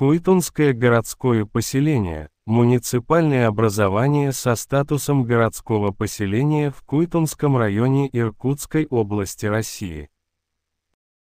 Куитунское городское поселение – муниципальное образование со статусом городского поселения в Куитунском районе Иркутской области России.